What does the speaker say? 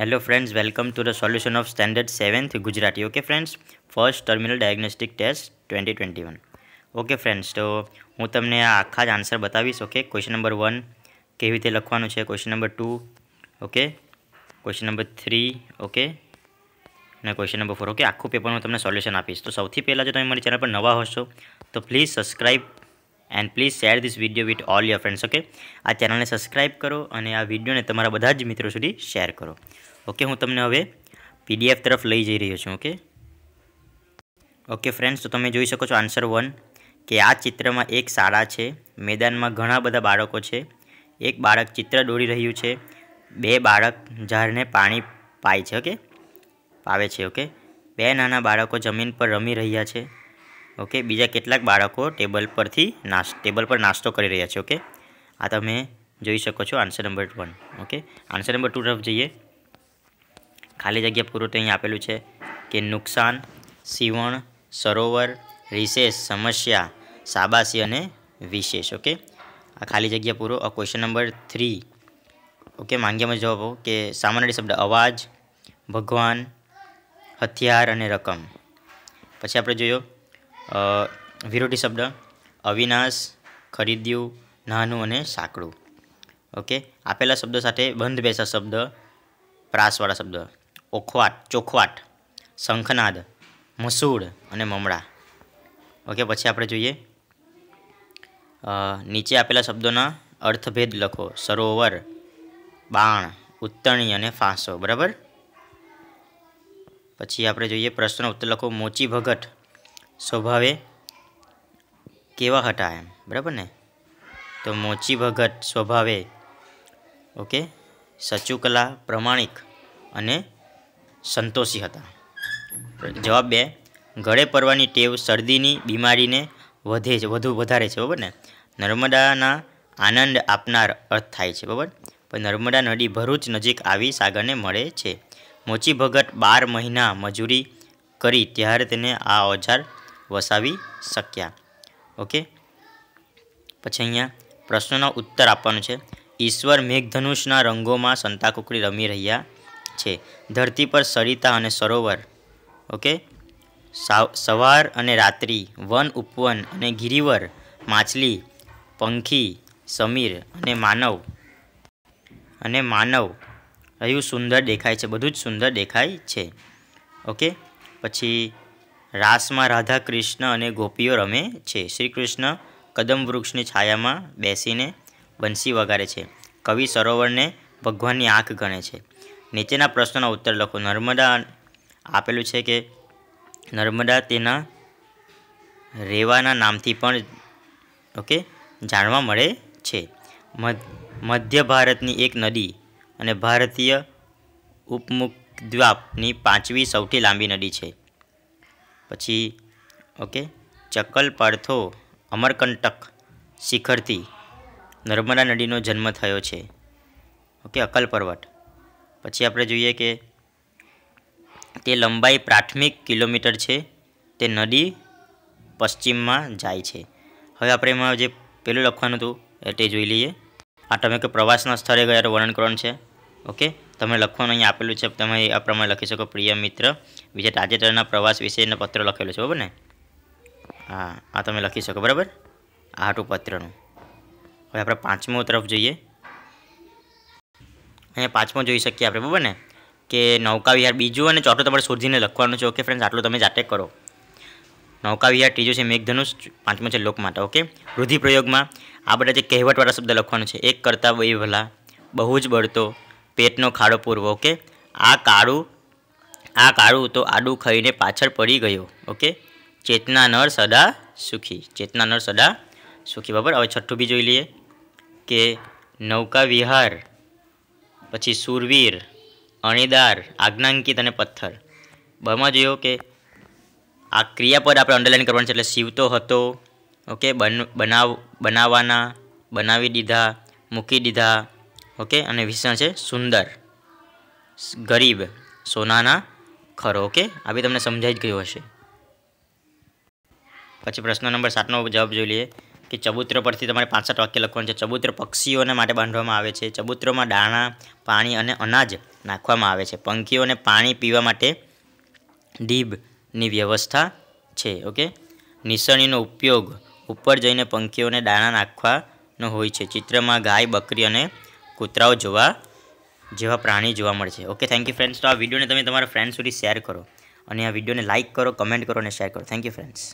hello friends welcome to the solution of standard seventh Gujarati okay friends first terminal diagnostic test twenty twenty one okay friends તો હું તમને આ આખા જ answer બતાવીશ ઓકે ક્વેશ્ચન નંબર વન કેવી રીતે લખવાનું છે question number two okay question number three okay અને ક્વેશ્ચન નંબર ફોર ઓકે આખું પેપર હું તમને સોલ્યુશન આપીશ તો સૌથી પહેલાં જો તમે મારી ચેનલ પર નવા હશો તો please subscribe and please share this video with all your friends okay આ ચેનલને સબસ્ક્રાઈબ કરો અને આ વિડીયોને તમારા બધા જ મિત્રો સુધી શેર કરો ઓકે હું તમને હવે પીડીએફ તરફ લઈ જઈ રહ્યો છું ઓકે ઓકે ફ્રેન્ડ્સ તો તમે જોઈ શકો છો આન્સર વન કે આ ચિત્રમાં એક શાળા છે મેદાનમાં ઘણા બધા બાળકો છે એક બાળક ચિત્ર દોરી રહ્યું છે બે બાળક ઝાડને પાણી પાય છે ઓકે પાવે છે ઓકે બે નાના બાળકો જમીન પર રમી રહ્યા છે ઓકે બીજા કેટલાક બાળકો ટેબલ પરથી નાશ ટેબલ પર નાસ્તો કરી રહ્યા છે ઓકે આ તમે જોઈ શકો છો answer number one okay answer number two તરફ જઈએ ખાલી જગ્યા પૂરું તો અહીં આપેલું છે કે નુકસાન સીવણ સરોવર રિસેસ સમસ્યા સાબાસી અને વિશેષ ઓકે આ ખાલી જગ્યા પૂરો આ ક્વેશ્ચન નંબર થ્રી ઓકે માંગ્યામાં જવાબ કે સામાન્ય શબ્દ અવાજ ભગવાન હથિયાર અને રકમ પછી આપણે જોયો વિરોધી શબ્દ અવિનાશ ખરીદ્યું નાનું અને સાંકડું ઓકે આપેલા શબ્દો સાથે બંધ બેસા શબ્દ પ્રાસવાળા શબ્દ ઓખવાટ ચોખવાટ શંખનાદ મસૂળ અને મમળા ઓકે પછી આપણે જોઈએ નીચે આપેલા શબ્દોના અર્થભેદ લખો સરોવર બાણ ઉત્તરણી અને ફાંસો બરાબર પછી આપણે જોઈએ પ્રશ્ન ઉત્તર લખો મોચી ભગત સ્વભાવે કેવા હતા એમ બરાબર ને તો મોચી ભગત સ્વભાવે ઓકે સચુકલા પ્રમાણિક અને સંતોષી હતા જવાબ બે ગળે પડવાની ટેવ શરદીની બીમારીને વધે છે વધુ વધારે છે બરાબર ને નર્મદાના આનંદ આપનાર અર્થ થાય છે બરાબર પણ નર્મદા નદી ભરૂચ નજીક આવી સાગરને મળે છે મોચી ભગત બાર મહિના મજૂરી કરી ત્યારે તેને આ ઓજાર વસાવી શક્યા ઓકે પછી અહીંયા પ્રશ્નનો ઉત્તર આપવાનો છે ઈશ્વર મેઘધનુષના રંગોમાં સંતાકુકડી રમી રહ્યા છે ધરતી પર સરિતા અને સરોવર ઓકે સવાર અને રાત્રિ વન ઉપવન અને ગિરિવર માછલી પંખી સમીર અને માનવ અને માનવ રહ્યું સુંદર દેખાય છે બધું જ સુંદર દેખાય છે ઓકે પછી રાસમાં રાધા કૃષ્ણ અને ગોપીઓ રમે છે શ્રી કૃષ્ણ કદમ વૃક્ષની છાયામાં બેસીને બંસી વગાડે છે કવિ સરોવરને ભગવાનની આંખ ગણે છે નીચેના પ્રશ્નોના ઉત્તર લખો નર્મદા આપેલું છે કે નર્મદા તેના રેવાના નામથી પણ ઓકે જાણવા મળે છે મધ્ય ભારતની એક નદી અને ભારતીય ઉપમુખ દ્વાપની પાંચમી સૌથી લાંબી નદી છે પછી ઓકે ચક્કલ પાર્થો અમરકંટક શિખરથી નર્મદા નદીનો જન્મ થયો છે ઓકે અકલ પર્વત પછી આપણે જોઈએ કે તે લંબાઈ પ્રાથમિક કિલોમીટર છે તે નદી પશ્ચિમમાં જાય છે હવે આપણે એમાં જે પેલું લખવાનું હતું એ તે જોઈ લઈએ આ તમે કે પ્રવાસના સ્થળે ગયા વર્ણન કરવાનું છે ઓકે તમે લખવાનું અહીંયા આપેલું છે તમે આ પ્રમાણે લખી શકો પ્રિય મિત્ર વિશે તાજેતરના પ્રવાસ વિશેનો પત્ર લખેલો છે બરાબર ને હા આ તમે લખી શકો બરાબર આ હાટું પત્રનું હવે આપણે પાંચમો તરફ જોઈએ અહીંયા પાંચમો જોઈ શકીએ આપણે બરાબર ને કે નૌકાવિહાર બીજું અને ચોથું તમારે શોધીને લખવાનું છે ઓકે ફ્રેન્ડ્સ આટલું તમે જાતે કરો નૌકા વિહાર ત્રીજું છે મેઘધનુષ પાંચમો છે લોકમાતા ઓકે રૂઢિપ્રયોગમાં આ બધા જે કહેવટવાળા શબ્દ લખવાનો છે એક કરતાં વય ભલા બહુ જ બળતો પેટનો ખાડો પૂરવો ઓકે આ કાળું આ કાળું તો આડું ખાઈને પાછળ પડી ગયો ઓકે ચેતના નર સદા સુખી ચેતના નર સદા સુખી બરાબર હવે છઠ્ઠું બી જોઈ લઈએ કે નૌકા વિહાર પછી સુરવીર અણીદાર આજ્ઞાંકિત અને પથ્થર બમાં જોયો કે આ ક્રિયાપદ આપણે અંડરલાઈન કરવાનું છે એટલે શિવતો હતો ઓકે બન બનાવ બનાવવાના બનાવી દીધા મૂકી દીધા ઓકે અને વિષણ છે સુંદર ગરીબ સોનાના ખરો ઓકે આ બી તમને સમજાઈ જ ગયું હશે પછી પ્રશ્ન નંબર સાતનો જવાબ જોઈ લઈએ કે ચબૂતર પરથી તમારે પાંસઠ વાક્ય લખવાનું છે ચબૂતર પક્ષીઓને માટે બાંધવામાં આવે છે ચબૂતરોમાં દાણા પાણી અને અનાજ નાખવામાં આવે છે પંખીઓને પાણી પીવા માટે ડીબની વ્યવસ્થા છે ઓકે નિસરણીનો ઉપયોગ ઉપર જઈને પંખીઓને દાણા નાખવાનો હોય છે ચિત્રમાં ગાય બકરી અને કૂતરાઓ જોવા જેવા પ્રાણી જોવા મળશે ઓકે થેન્ક યુ ફ્રેન્ડ્સ તો આ વિડીયોને તમે તમારા ફ્રેન્ડ સુધી શેર કરો અને આ વિડીયોને લાઇક કરો કમેન્ટ કરો અને શેર કરો થેન્ક યુ ફ્રેન્ડ્સ